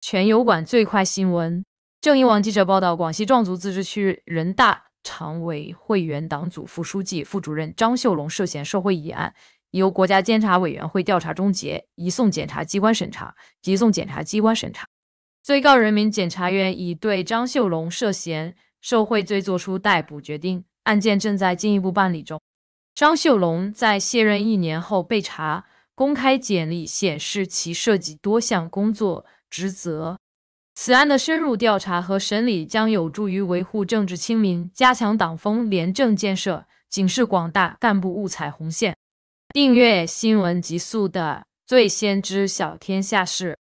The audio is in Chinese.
全油管最快新闻。正义网记者报道，广西壮族自治区人大常委会原党组副书记、副主任张秀龙涉嫌受贿一案，由国家监察委员会调查终结，移送检察机关审查，移送检察机关审查。最高人民检察院已对张秀龙涉嫌受贿罪作出逮捕决定，案件正在进一步办理中。张秀龙在卸任一年后被查，公开简历显示，其涉及多项工作。职责。此案的深入调查和审理将有助于维护政治清明，加强党风廉政建设，警示广大干部勿踩红线。订阅《新闻极速》的最先知晓天下事。